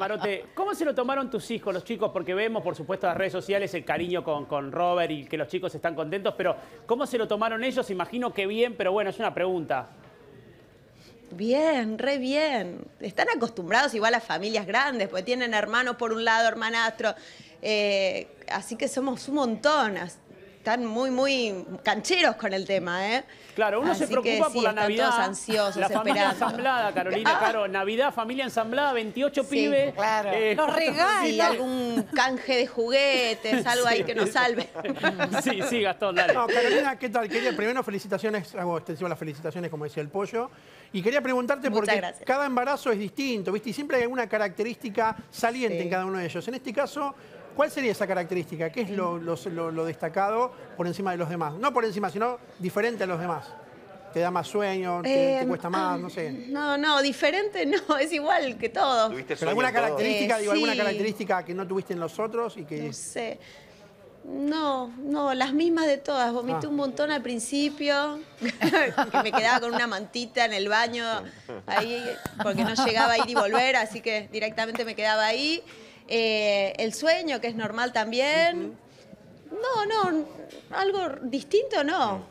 Marote, ¿cómo se lo tomaron tus hijos, los chicos? Porque vemos, por supuesto, las redes sociales el cariño con, Robert y que los chicos están contentos, pero ¿cómo se lo tomaron ellos? Imagino que bien, pero bueno, es una pregunta. Bien, re bien. Están acostumbrados igual a familias grandes, porque tienen hermanos por un lado, hermanastro. Eh, así que somos un montón están muy, muy cancheros con el tema, ¿eh? Claro, uno se preocupa por la Navidad. Todos ansiosos, la familia ensamblada, Carolina, ah. claro. Navidad, familia ensamblada, 28 pibes. Claro. Eh, nos regala algún canje de juguetes, algo ahí que nos salve. Sí, sí, Gastón, dale. No, Carolina, ¿qué tal? Quería primero felicitaciones, hago extensivo las felicitaciones, como decía el pollo. Y quería preguntarte por porque cada embarazo es distinto, ¿viste? Y siempre hay alguna característica saliente en cada uno de ellos. En este caso, ¿Cuál sería esa característica? ¿Qué es lo, destacado por encima de los demás? No por encima, sino diferente a los demás. ¿Te da más sueño? ¿Te, eh, cuesta más? Ah, no sé. No, no, diferente no, es igual que todos. ¿Tuviste alguna característica, digo, alguna característica que no tuviste en los otros y que. No sé. No, no, las mismas de todas. Vomité ah. un montón al principio, que me quedaba con una mantita en el baño, ahí, porque no llegaba a ir y volver, así que directamente me quedaba ahí. Eh, el sueño, que es normal también. No, no, algo distinto no.